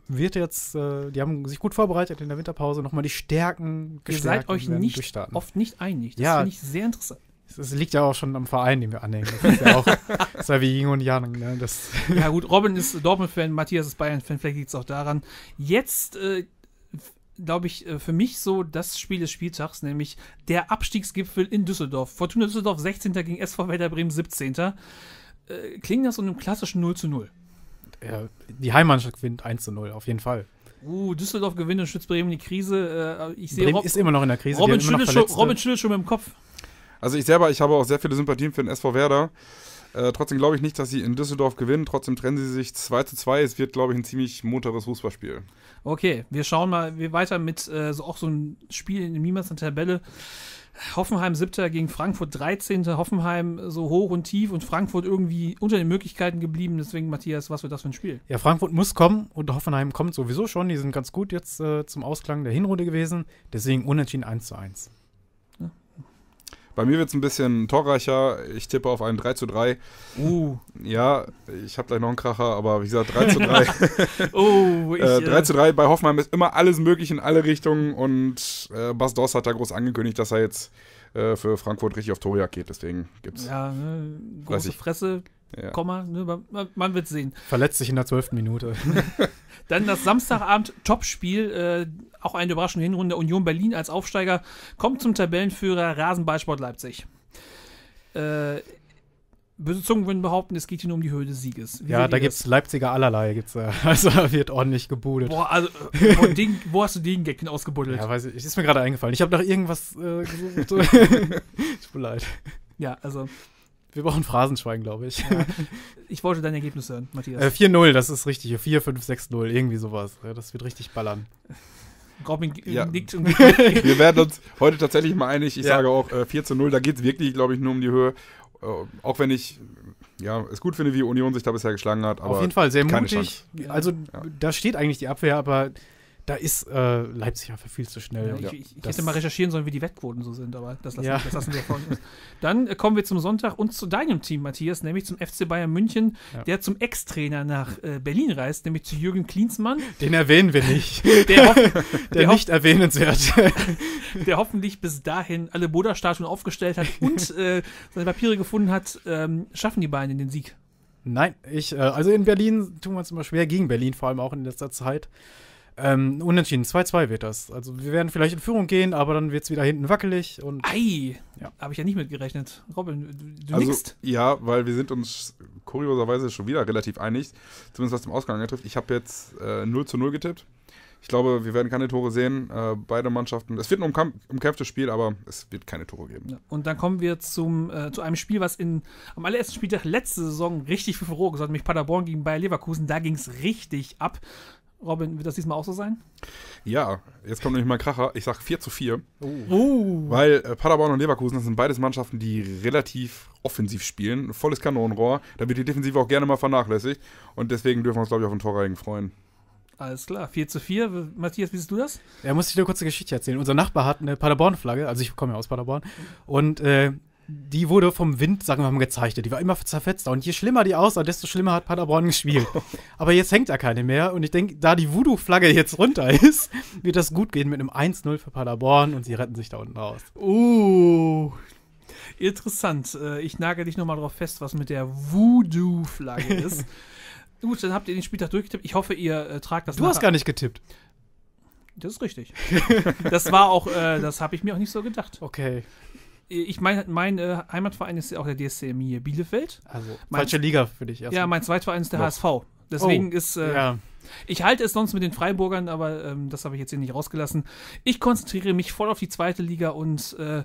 wird jetzt, äh, die haben sich gut vorbereitet in der Winterpause, nochmal die Stärken Ihr seid euch nicht, oft nicht einig. Das ja. finde ich sehr interessant. Das liegt ja auch schon am Verein, den wir anhängen. Das ist ja auch das war wie Yin und Yang. Ne? Das ja gut, Robin ist Dortmund-Fan, Matthias ist Bayern-Fan, vielleicht liegt es auch daran. Jetzt, äh, glaube ich, äh, für mich so das Spiel des Spieltags, nämlich der Abstiegsgipfel in Düsseldorf. Fortuna Düsseldorf 16. gegen SV Werder Bremen 17. Äh, klingt das so einem klassischen 0 zu 0? Ja, die Heimmannschaft gewinnt 1 zu 0, auf jeden Fall. Uh, Düsseldorf gewinnt und schützt Bremen die Krise. Äh, ich Bremen Rob, ist immer noch in der Krise. Robin schüttelt schon, Robin schüttelt schon mit dem Kopf. Also ich selber, ich habe auch sehr viele Sympathien für den SV Werder. Äh, trotzdem glaube ich nicht, dass sie in Düsseldorf gewinnen. Trotzdem trennen sie sich 2 zu 2. Es wird, glaube ich, ein ziemlich munteres Fußballspiel. Okay, wir schauen mal wir weiter mit äh, so auch so einem Spiel in niemals der Tabelle. Hoffenheim 7. gegen Frankfurt 13. Hoffenheim so hoch und tief und Frankfurt irgendwie unter den Möglichkeiten geblieben. Deswegen, Matthias, was wird das für ein Spiel? Ja, Frankfurt muss kommen und Hoffenheim kommt sowieso schon. Die sind ganz gut jetzt äh, zum Ausklang der Hinrunde gewesen. Deswegen unentschieden 1 zu 1. Bei mir wird es ein bisschen torreicher. Ich tippe auf einen 3 zu 3. Uh. Ja, ich habe gleich noch einen Kracher, aber wie gesagt, 3 zu 3. oh, ich, äh, 3 äh, zu 3 bei Hoffmann ist immer alles möglich in alle Richtungen und äh, Bas Doss hat da groß angekündigt, dass er jetzt äh, für Frankfurt richtig auf Torjagd geht. Deswegen gibt es. Ja, ne? große Fresse, ja. Komma, ne, man, man wird sehen. Verletzt sich in der zwölften Minute. Dann das Samstagabend-Topspiel, äh, auch eine überraschende Hinrunde. Union Berlin als Aufsteiger kommt zum Tabellenführer Rasenballsport Leipzig. Äh, böse Zungen würden behaupten, es geht hier nur um die Höhe des Sieges. Wie ja, da gibt es Leipziger allerlei. Gibt's, äh, also wird ordentlich gebudelt. Boah, also, wo, äh, den, wo hast du den Gag denn ausgebuddelt? Ja, weiß ich, ist mir gerade eingefallen. Ich habe nach irgendwas äh, gesucht. Tut mir leid. Ja, also wir brauchen Phrasenschwein, glaube ich. Ja. Ich wollte dein Ergebnis hören, Matthias. Äh, 4-0, das ist richtig. 4, 5, 6, 0, irgendwie sowas. Das wird richtig ballern. Robin ja. nickt und Wir werden uns heute tatsächlich mal einig. Ich ja. sage auch äh, 4 zu 0. Da geht es wirklich, glaube ich, nur um die Höhe. Äh, auch wenn ich ja, es gut finde, wie Union sich da bisher geschlagen hat. Auf jeden Fall, sehr mutig. Chance. Also, ja. da steht eigentlich die Abwehr, aber da ist äh, Leipzig einfach viel zu schnell. Ja, ich, ich, ich hätte mal recherchieren sollen, wie die Wettquoten so sind, aber das lassen, ja. das lassen wir vor uns. Dann äh, kommen wir zum Sonntag und zu deinem Team, Matthias, nämlich zum FC Bayern München, ja. der zum Ex-Trainer nach äh, Berlin reist, nämlich zu Jürgen Klinsmann. Den erwähnen wir nicht. Der, der, der nicht erwähnenswert. der hoffentlich bis dahin alle Buddha-Statuen aufgestellt hat und äh, seine Papiere gefunden hat, ähm, schaffen die Bayern den Sieg. Nein, ich, äh, also in Berlin tun wir uns immer schwer gegen Berlin, vor allem auch in letzter Zeit. Ähm, unentschieden, 2-2 wird das. Also wir werden vielleicht in Führung gehen, aber dann wird es wieder hinten wackelig und. Ei! Ja. Habe ich ja nicht mitgerechnet. Robin, du also, nixst. Ja, weil wir sind uns kurioserweise schon wieder relativ einig. Zumindest was den Ausgang betrifft. Ich habe jetzt äh, 0 zu 0 getippt. Ich glaube, wir werden keine Tore sehen. Äh, beide Mannschaften. Es wird ein umkämp umkämpftes Spiel, aber es wird keine Tore geben. Ja. Und dann kommen wir zum, äh, zu einem Spiel, was in, am allerersten Spieltag letzte Saison richtig für Furore gesorgt hat, nämlich Paderborn gegen Bayer Leverkusen. Da ging es richtig ab. Robin, wird das diesmal auch so sein? Ja, jetzt kommt nämlich mein Kracher. Ich sag 4 zu 4. Oh. Oh. Weil äh, Paderborn und Leverkusen, das sind beides Mannschaften, die relativ offensiv spielen. Volles Kanonenrohr. Da wird die Defensive auch gerne mal vernachlässigt. Und deswegen dürfen wir uns, glaube ich, auf einen Torreigen freuen. Alles klar, 4 zu 4. Matthias, wie siehst du das? Ja, muss ich dir eine kurze Geschichte erzählen. Unser Nachbar hat eine Paderborn-Flagge, also ich komme ja aus Paderborn. Und äh, die wurde vom Wind, sagen wir mal, gezeichnet. Die war immer zerfetzt. Und je schlimmer die aussah, desto schlimmer hat Paderborn gespielt. Aber jetzt hängt da keine mehr. Und ich denke, da die Voodoo-Flagge jetzt runter ist, wird das gut gehen mit einem 1-0 für Paderborn und sie retten sich da unten raus. Uh. Interessant. Äh, ich nagel dich nochmal drauf fest, was mit der Voodoo-Flagge ist. Gut, dann habt ihr den Spieltag durchgetippt. Ich hoffe, ihr äh, tragt das Du nachher. hast gar nicht getippt. Das ist richtig. das war auch, äh, das habe ich mir auch nicht so gedacht. Okay ich mein, mein äh, Heimatverein ist ja auch der DSC DSCMI Bielefeld. Also mein, falsche Liga für dich erstmal. Ja, mein Zweitverein ist der Doch. HSV. Deswegen oh, ist äh, ja. Ich halte es sonst mit den Freiburgern, aber ähm, das habe ich jetzt hier nicht rausgelassen. Ich konzentriere mich voll auf die zweite Liga und äh,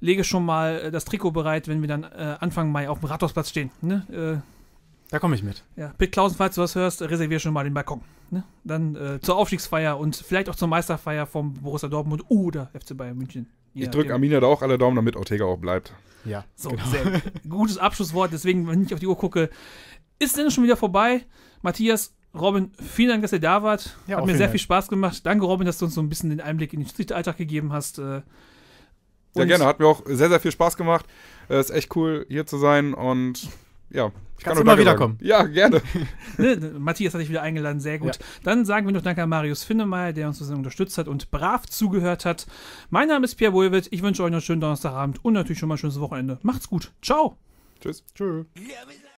lege schon mal äh, das Trikot bereit, wenn wir dann äh, Anfang Mai auf dem Rathausplatz stehen. Ne? Äh, da komme ich mit. Ja, Pitt Klausen, falls du was hörst, reservier schon mal den Balkon. Ne? Dann äh, zur Aufstiegsfeier und vielleicht auch zur Meisterfeier vom Borussia Dortmund oder FC Bayern München. Ich drücke Arminia da auch alle Daumen, damit Ortega auch bleibt. Ja. So, genau. sehr gutes Abschlusswort, deswegen, wenn ich auf die Uhr gucke, ist denn schon wieder vorbei. Matthias, Robin, vielen Dank, dass ihr da wart. Ja, Hat mir sehr Dank. viel Spaß gemacht. Danke, Robin, dass du uns so ein bisschen den Einblick in den Schlichtalltag gegeben hast. Äh. Und ja, gerne. Hat mir auch sehr, sehr viel Spaß gemacht. Es äh, ist echt cool, hier zu sein und ja. Ich Kannst kann immer wiederkommen. Ja, gerne. ne, Matthias hat dich wieder eingeladen, sehr gut. Ja. Dann sagen wir noch Danke an Marius Finnemal, der uns unterstützt hat und brav zugehört hat. Mein Name ist Pierre Wohlwitt. Ich wünsche euch noch einen schönen Donnerstagabend und natürlich schon mal ein schönes Wochenende. Macht's gut. Ciao. Tschüss. Tschüss.